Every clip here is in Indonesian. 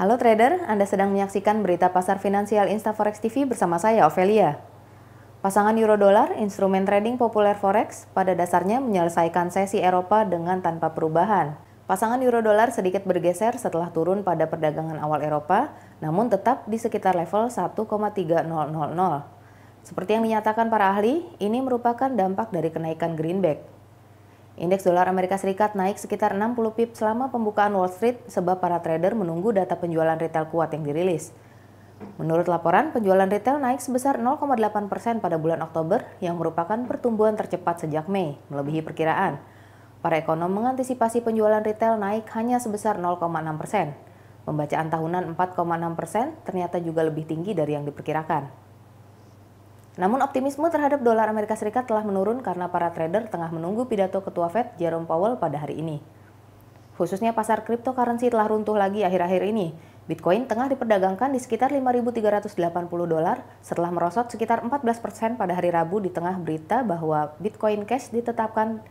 Halo trader, Anda sedang menyaksikan berita pasar finansial InstaForex TV bersama saya Ovelia. Pasangan euro dollar, instrumen trading populer forex, pada dasarnya menyelesaikan sesi Eropa dengan tanpa perubahan. Pasangan euro dollar sedikit bergeser setelah turun pada perdagangan awal Eropa, namun tetap di sekitar level 1,3000. Seperti yang dinyatakan para ahli, ini merupakan dampak dari kenaikan greenback Indeks dolar Amerika Serikat naik sekitar 60 pip selama pembukaan Wall Street sebab para trader menunggu data penjualan retail kuat yang dirilis. Menurut laporan, penjualan retail naik sebesar 0,8 persen pada bulan Oktober yang merupakan pertumbuhan tercepat sejak Mei, melebihi perkiraan. Para ekonom mengantisipasi penjualan retail naik hanya sebesar 0,6 persen. Pembacaan tahunan 4,6 persen ternyata juga lebih tinggi dari yang diperkirakan. Namun optimisme terhadap dolar Amerika Serikat telah menurun karena para trader tengah menunggu pidato Ketua Fed Jerome Powell pada hari ini. Khususnya pasar cryptocurrency telah runtuh lagi akhir-akhir ini. Bitcoin tengah diperdagangkan di sekitar 5.380 dolar setelah merosot sekitar 14% pada hari Rabu di tengah berita bahwa Bitcoin Cash ditetapkan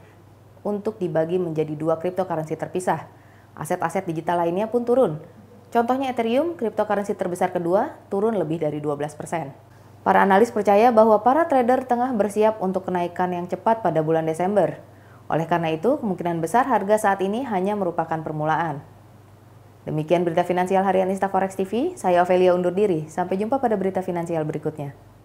untuk dibagi menjadi dua cryptocurrency terpisah. Aset-aset digital lainnya pun turun. Contohnya Ethereum, cryptocurrency terbesar kedua, turun lebih dari 12 persen. Para analis percaya bahwa para trader tengah bersiap untuk kenaikan yang cepat pada bulan Desember. Oleh karena itu, kemungkinan besar harga saat ini hanya merupakan permulaan. Demikian berita finansial harian InstaForex TV. Saya Ovelia undur diri. Sampai jumpa pada berita finansial berikutnya.